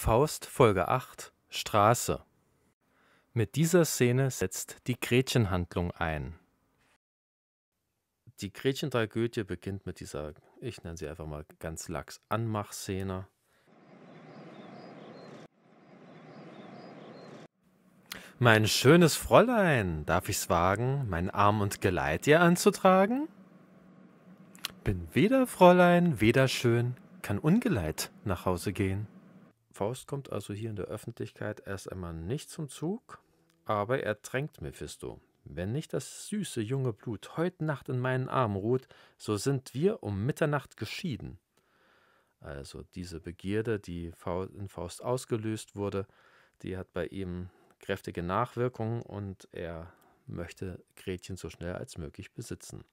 Faust Folge 8 Straße Mit dieser Szene setzt die Gretchenhandlung ein. Die Gretchen-Tragödie beginnt mit dieser, ich nenne sie einfach mal ganz lax, Anmachszene. Mein schönes Fräulein, darf ich's wagen, mein Arm und Geleit ihr anzutragen? Bin weder Fräulein, weder schön, kann ungeleit nach Hause gehen. Faust kommt also hier in der Öffentlichkeit erst einmal nicht zum Zug, aber er drängt Mephisto. Wenn nicht das süße junge Blut heute Nacht in meinen Armen ruht, so sind wir um Mitternacht geschieden. Also diese Begierde, die in Faust ausgelöst wurde, die hat bei ihm kräftige Nachwirkungen und er möchte Gretchen so schnell als möglich besitzen.